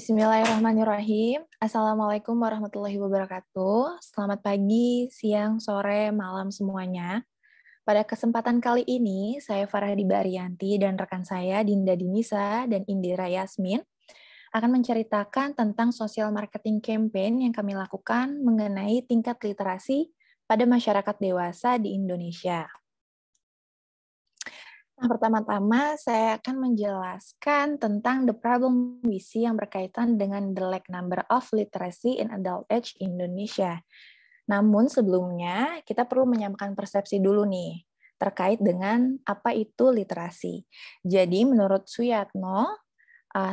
Bismillahirrahmanirrahim. Assalamualaikum warahmatullahi wabarakatuh. Selamat pagi, siang, sore, malam semuanya. Pada kesempatan kali ini, saya Farah Dibarianti dan rekan saya Dinda Dinisa dan Indira Yasmin akan menceritakan tentang social marketing campaign yang kami lakukan mengenai tingkat literasi pada masyarakat dewasa di Indonesia. Nah, pertama-tama saya akan menjelaskan tentang the problem we see yang berkaitan dengan the lack number of literacy in adult age Indonesia. Namun sebelumnya, kita perlu menyamakan persepsi dulu nih terkait dengan apa itu literasi. Jadi menurut Suyatno, uh,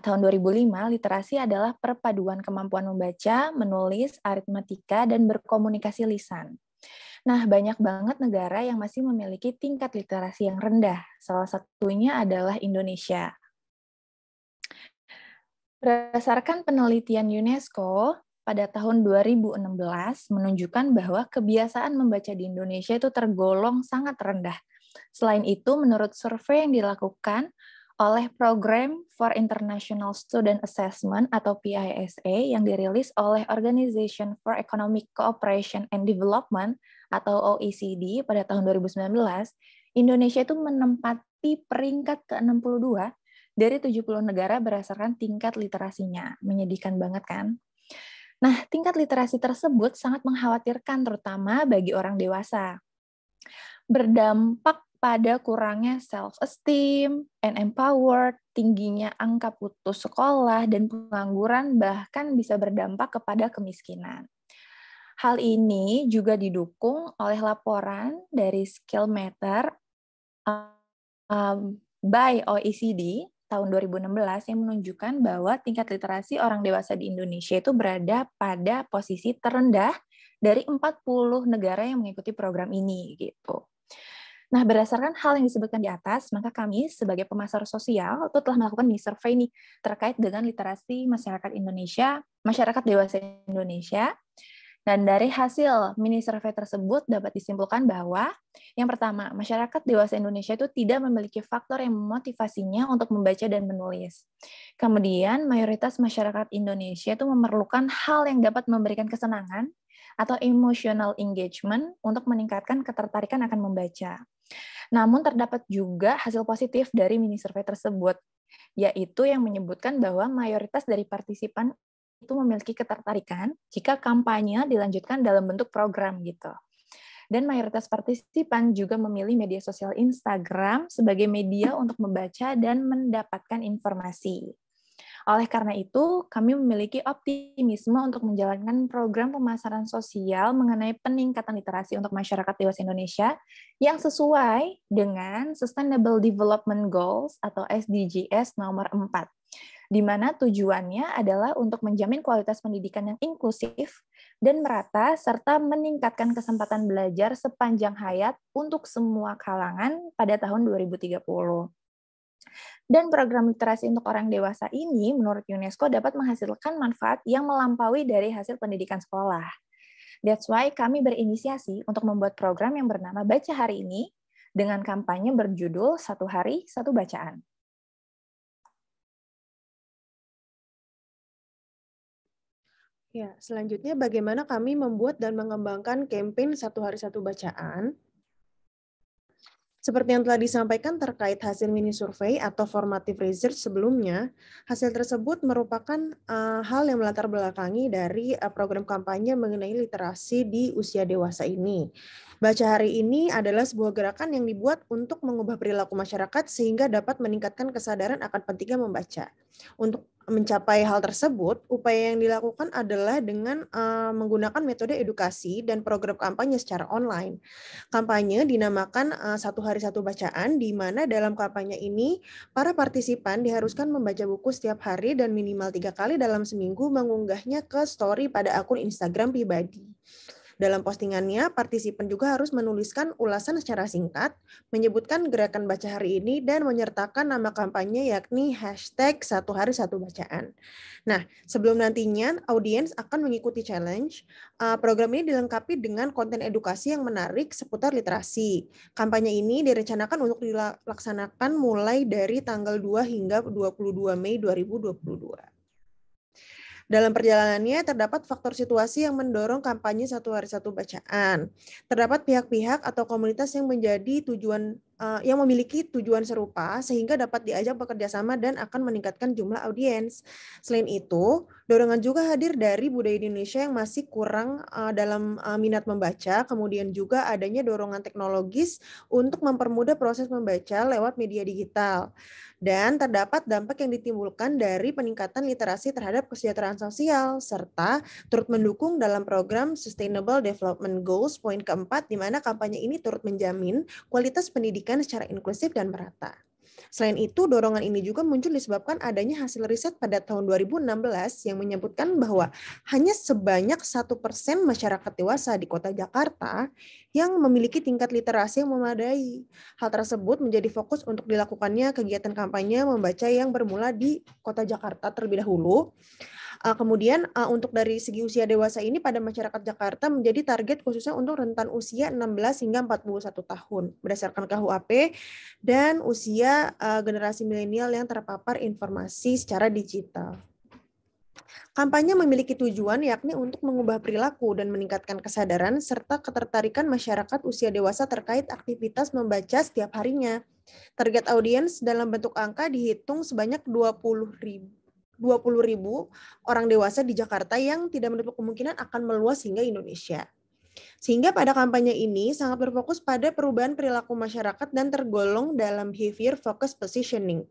tahun 2005 literasi adalah perpaduan kemampuan membaca, menulis, aritmatika, dan berkomunikasi lisan. Nah, banyak banget negara yang masih memiliki tingkat literasi yang rendah. Salah satunya adalah Indonesia. Berdasarkan penelitian UNESCO, pada tahun 2016 menunjukkan bahwa kebiasaan membaca di Indonesia itu tergolong sangat rendah. Selain itu, menurut survei yang dilakukan oleh Program for International Student Assessment atau PISA yang dirilis oleh Organization for Economic Cooperation and Development atau OECD pada tahun 2019, Indonesia itu menempati peringkat ke-62 dari 70 negara berdasarkan tingkat literasinya. Menyedihkan banget kan? Nah, tingkat literasi tersebut sangat mengkhawatirkan terutama bagi orang dewasa. Berdampak pada kurangnya self-esteem and empowered, tingginya angka putus sekolah, dan pengangguran bahkan bisa berdampak kepada kemiskinan. Hal ini juga didukung oleh laporan dari Skill Meter um, by OECD tahun 2016 yang menunjukkan bahwa tingkat literasi orang dewasa di Indonesia itu berada pada posisi terendah dari 40 negara yang mengikuti program ini gitu. Nah, berdasarkan hal yang disebutkan di atas, maka kami sebagai pemasar sosial itu telah melakukan mini survey nih terkait dengan literasi masyarakat Indonesia, masyarakat dewasa Indonesia dan dari hasil mini survei tersebut dapat disimpulkan bahwa yang pertama, masyarakat dewasa Indonesia itu tidak memiliki faktor yang memotivasinya untuk membaca dan menulis. Kemudian, mayoritas masyarakat Indonesia itu memerlukan hal yang dapat memberikan kesenangan atau emotional engagement untuk meningkatkan ketertarikan akan membaca. Namun terdapat juga hasil positif dari mini survei tersebut, yaitu yang menyebutkan bahwa mayoritas dari partisipan itu memiliki ketertarikan jika kampanye dilanjutkan dalam bentuk program gitu. Dan mayoritas partisipan juga memilih media sosial Instagram sebagai media untuk membaca dan mendapatkan informasi. Oleh karena itu, kami memiliki optimisme untuk menjalankan program pemasaran sosial mengenai peningkatan literasi untuk masyarakat dewasa Indonesia yang sesuai dengan Sustainable Development Goals atau SDGs nomor 4 di mana tujuannya adalah untuk menjamin kualitas pendidikan yang inklusif dan merata serta meningkatkan kesempatan belajar sepanjang hayat untuk semua kalangan pada tahun 2030. Dan program literasi untuk orang dewasa ini menurut UNESCO dapat menghasilkan manfaat yang melampaui dari hasil pendidikan sekolah. That's why kami berinisiasi untuk membuat program yang bernama Baca Hari Ini dengan kampanye berjudul Satu Hari, Satu Bacaan. Ya, selanjutnya bagaimana kami membuat dan mengembangkan kampanye satu hari satu bacaan? Seperti yang telah disampaikan terkait hasil mini survei atau formative research sebelumnya, hasil tersebut merupakan uh, hal yang melatar belakangi dari uh, program kampanye mengenai literasi di usia dewasa ini. Baca hari ini adalah sebuah gerakan yang dibuat untuk mengubah perilaku masyarakat sehingga dapat meningkatkan kesadaran akan pentingnya membaca. Untuk mencapai hal tersebut, upaya yang dilakukan adalah dengan uh, menggunakan metode edukasi dan program kampanye secara online. Kampanye dinamakan uh, satu hari satu bacaan, di mana dalam kampanye ini para partisipan diharuskan membaca buku setiap hari dan minimal tiga kali dalam seminggu mengunggahnya ke story pada akun Instagram pribadi. Dalam postingannya, partisipan juga harus menuliskan ulasan secara singkat, menyebutkan gerakan baca hari ini, dan menyertakan nama kampanye yakni hashtag satu hari satu bacaan. Nah, sebelum nantinya audiens akan mengikuti challenge, ah, program ini dilengkapi dengan konten edukasi yang menarik seputar literasi. Kampanye ini direncanakan untuk dilaksanakan mulai dari tanggal 2 hingga 22 Mei 2022. Dalam perjalanannya, terdapat faktor situasi yang mendorong kampanye satu hari satu bacaan. Terdapat pihak-pihak atau komunitas yang menjadi tujuan Eh, yang memiliki tujuan serupa sehingga dapat diajak bekerja sama dan akan meningkatkan jumlah audiens. Selain itu, dorongan juga hadir dari budaya Indonesia yang masih kurang eh, dalam eh, minat membaca, kemudian juga adanya dorongan teknologis untuk mempermudah proses membaca lewat media digital. Dan terdapat dampak yang ditimbulkan dari peningkatan literasi terhadap kesejahteraan sosial, serta turut mendukung dalam program Sustainable Development Goals poin keempat, di mana kampanye ini turut menjamin kualitas pendidikan pendidikan secara inklusif dan merata. Selain itu, dorongan ini juga muncul disebabkan adanya hasil riset pada tahun 2016 yang menyebutkan bahwa hanya sebanyak satu persen masyarakat dewasa di kota Jakarta yang memiliki tingkat literasi yang memadai. Hal tersebut menjadi fokus untuk dilakukannya kegiatan kampanye membaca yang bermula di kota Jakarta terlebih dahulu Uh, kemudian uh, untuk dari segi usia dewasa ini pada masyarakat Jakarta menjadi target khususnya untuk rentan usia 16 hingga 41 tahun berdasarkan KUHP dan usia uh, generasi milenial yang terpapar informasi secara digital. Kampanye memiliki tujuan yakni untuk mengubah perilaku dan meningkatkan kesadaran serta ketertarikan masyarakat usia dewasa terkait aktivitas membaca setiap harinya. Target audiens dalam bentuk angka dihitung sebanyak 20 ribu 20 ribu orang dewasa di Jakarta yang tidak menutup kemungkinan akan meluas hingga Indonesia. Sehingga pada kampanye ini sangat berfokus pada perubahan perilaku masyarakat dan tergolong dalam behavior focus positioning.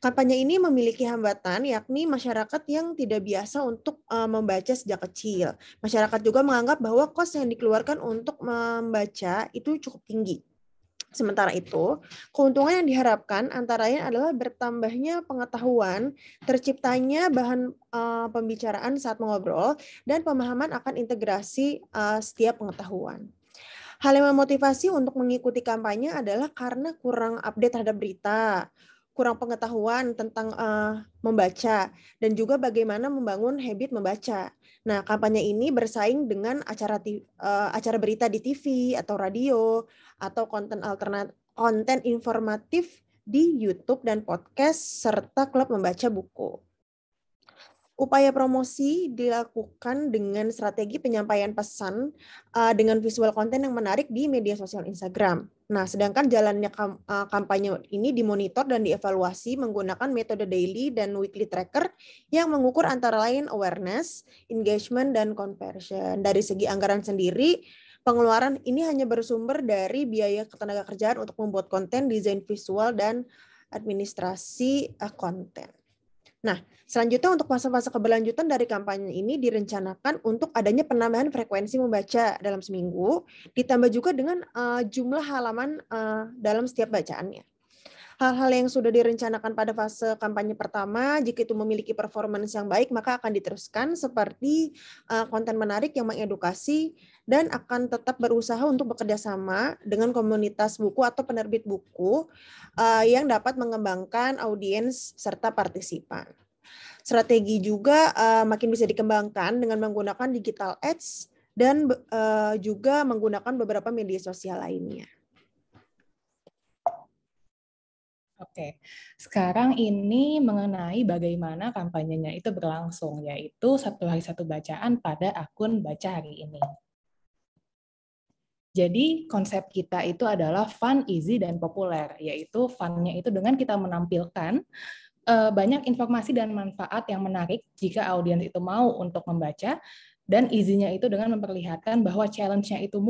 Kampanye ini memiliki hambatan yakni masyarakat yang tidak biasa untuk eh, membaca sejak kecil. Masyarakat juga menganggap bahwa kos yang dikeluarkan untuk membaca itu cukup tinggi. Sementara itu, keuntungan yang diharapkan antara lain adalah bertambahnya pengetahuan, terciptanya bahan uh, pembicaraan saat mengobrol, dan pemahaman akan integrasi uh, setiap pengetahuan. Hal yang memotivasi untuk mengikuti kampanye adalah karena kurang update terhadap berita, kurang pengetahuan tentang uh, membaca dan juga bagaimana membangun habit membaca. Nah, kampanye ini bersaing dengan acara uh, acara berita di TV atau radio atau konten alternatif konten informatif di YouTube dan podcast serta klub membaca buku. Upaya promosi dilakukan dengan strategi penyampaian pesan uh, dengan visual konten yang menarik di media sosial Instagram Nah, sedangkan jalannya eh, kampanye ini dimonitor dan dievaluasi menggunakan metode daily dan weekly tracker yang mengukur antara lain awareness, engagement, dan conversion. Dari segi anggaran sendiri, pengeluaran ini hanya bersumber dari biaya ketenaga kerjaan untuk membuat konten, desain visual, dan administrasi eh, konten. Nah, selanjutnya untuk fase-fase keberlanjutan dari kampanye ini direncanakan untuk adanya penambahan frekuensi membaca dalam seminggu, ditambah juga dengan uh, jumlah halaman uh, dalam setiap bacaannya. Hal-hal yang sudah direncanakan pada fase kampanye pertama, jika itu memiliki performance yang baik, maka akan diteruskan seperti eh, konten menarik yang mengedukasi dan akan tetap berusaha untuk bekerja sama dengan komunitas buku atau penerbit buku uh, yang dapat mengembangkan audiens serta partisipan. Strategi juga uh, makin bisa dikembangkan dengan menggunakan digital ads dan uh, juga menggunakan beberapa media sosial lainnya. Oke, sekarang ini mengenai bagaimana kampanyenya itu berlangsung, yaitu satu hari satu bacaan pada akun baca hari ini. Jadi konsep kita itu adalah fun, easy, dan populer, yaitu funnya itu dengan kita menampilkan eh, banyak informasi dan manfaat yang menarik jika audiens itu mau untuk membaca, dan easy-nya itu dengan memperlihatkan bahwa challenge-nya itu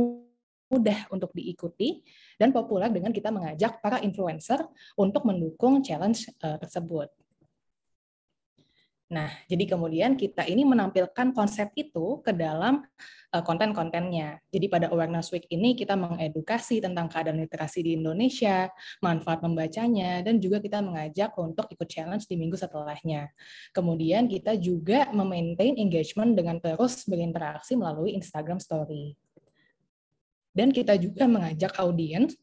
mudah untuk diikuti, dan populer dengan kita mengajak para influencer untuk mendukung challenge eh, tersebut. Nah, jadi kemudian kita ini menampilkan konsep itu ke dalam eh, konten-kontennya. Jadi pada Awareness Week ini kita mengedukasi tentang keadaan literasi di Indonesia, manfaat membacanya, dan juga kita mengajak untuk ikut challenge di minggu setelahnya. Kemudian kita juga memaintain engagement dengan terus berinteraksi melalui Instagram Story. Dan kita juga mengajak audiens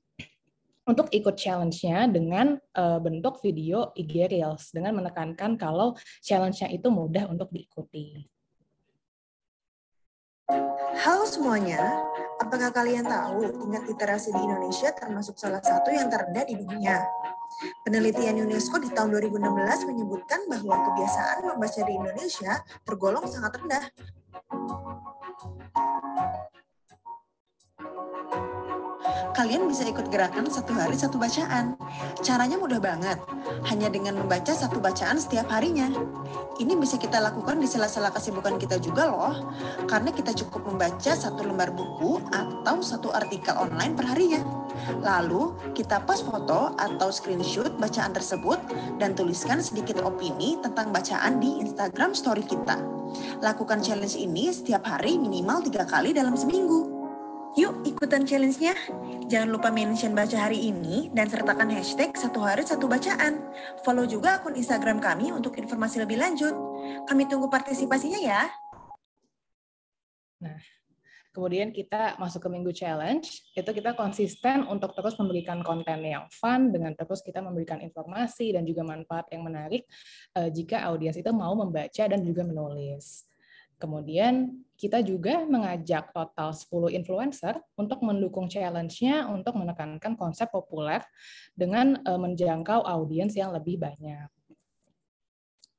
untuk ikut challenge-nya dengan uh, bentuk video IG Reels dengan menekankan kalau challenge-nya itu mudah untuk diikuti. Halo semuanya, apakah kalian tahu tingkat literasi di Indonesia termasuk salah satu yang terendah di dunia? Penelitian UNESCO di tahun 2016 menyebutkan bahwa kebiasaan membaca di Indonesia tergolong sangat rendah kalian bisa ikut gerakan satu hari satu bacaan. Caranya mudah banget, hanya dengan membaca satu bacaan setiap harinya. Ini bisa kita lakukan di sela-sela kesibukan kita juga loh, karena kita cukup membaca satu lembar buku atau satu artikel online perharinya. Lalu, kita pas foto atau screenshot bacaan tersebut dan tuliskan sedikit opini tentang bacaan di Instagram story kita. Lakukan challenge ini setiap hari minimal tiga kali dalam seminggu. Yuk ikutan challenge-nya. Jangan lupa mention baca hari ini dan sertakan hashtag satu hari satu bacaan. Follow juga akun Instagram kami untuk informasi lebih lanjut. Kami tunggu partisipasinya ya. Nah, kemudian kita masuk ke minggu challenge, itu kita konsisten untuk terus memberikan konten yang fun, dengan terus kita memberikan informasi dan juga manfaat yang menarik eh, jika audiens itu mau membaca dan juga menulis. Kemudian kita juga mengajak total 10 influencer untuk mendukung challenge-nya untuk menekankan konsep populer dengan eh, menjangkau audiens yang lebih banyak.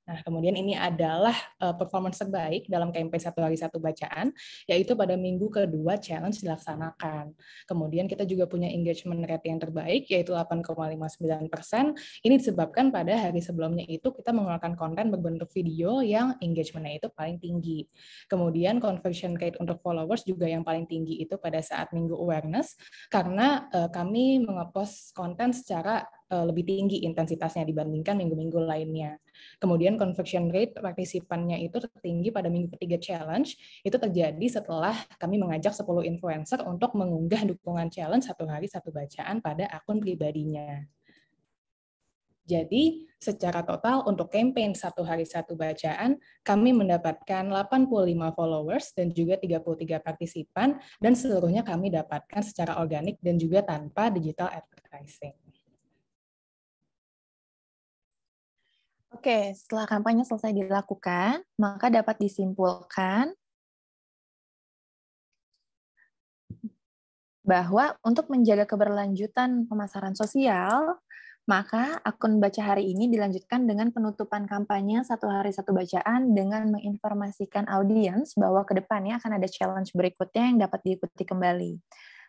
Nah, kemudian ini adalah uh, performance terbaik dalam campaign satu hari satu bacaan, yaitu pada minggu kedua challenge dilaksanakan. Kemudian kita juga punya engagement rate yang terbaik, yaitu 8,59 persen. Ini disebabkan pada hari sebelumnya itu kita mengeluarkan konten berbentuk video yang engagementnya itu paling tinggi. Kemudian conversion rate untuk followers juga yang paling tinggi itu pada saat minggu awareness, karena uh, kami mengepost konten secara Eh, lebih tinggi intensitasnya dibandingkan minggu-minggu lainnya. Kemudian conversion rate partisipannya itu tertinggi pada minggu ketiga challenge, itu terjadi setelah kami mengajak 10 influencer untuk mengunggah dukungan challenge satu hari satu bacaan pada akun pribadinya. Jadi secara total untuk campaign satu hari satu bacaan, kami mendapatkan 85 followers dan juga 33 partisipan, dan seluruhnya kami dapatkan secara organik dan juga tanpa digital advertising. Oke, setelah kampanye selesai dilakukan, maka dapat disimpulkan bahwa untuk menjaga keberlanjutan pemasaran sosial, maka akun baca hari ini dilanjutkan dengan penutupan kampanye satu hari satu bacaan dengan menginformasikan audiens bahwa ke depannya akan ada challenge berikutnya yang dapat diikuti kembali.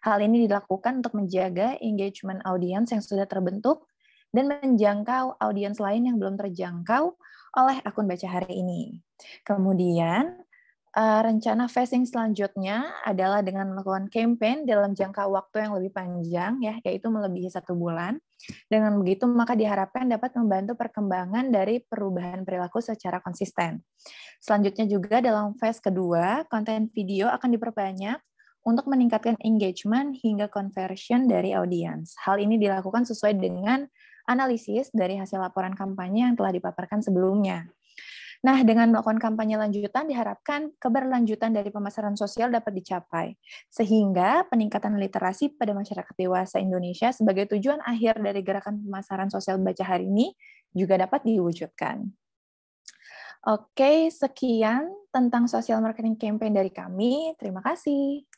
Hal ini dilakukan untuk menjaga engagement audiens yang sudah terbentuk dan menjangkau audiens lain yang belum terjangkau oleh akun baca hari ini. Kemudian, uh, rencana facing selanjutnya adalah dengan melakukan campaign dalam jangka waktu yang lebih panjang, ya, yaitu melebihi satu bulan. Dengan begitu, maka diharapkan dapat membantu perkembangan dari perubahan perilaku secara konsisten. Selanjutnya juga dalam phase kedua, konten video akan diperbanyak untuk meningkatkan engagement hingga conversion dari audiens. Hal ini dilakukan sesuai dengan analisis dari hasil laporan kampanye yang telah dipaparkan sebelumnya. Nah, dengan melakukan kampanye lanjutan diharapkan keberlanjutan dari pemasaran sosial dapat dicapai, sehingga peningkatan literasi pada masyarakat dewasa Indonesia sebagai tujuan akhir dari gerakan pemasaran sosial baca hari ini juga dapat diwujudkan. Oke, sekian tentang social marketing campaign dari kami. Terima kasih.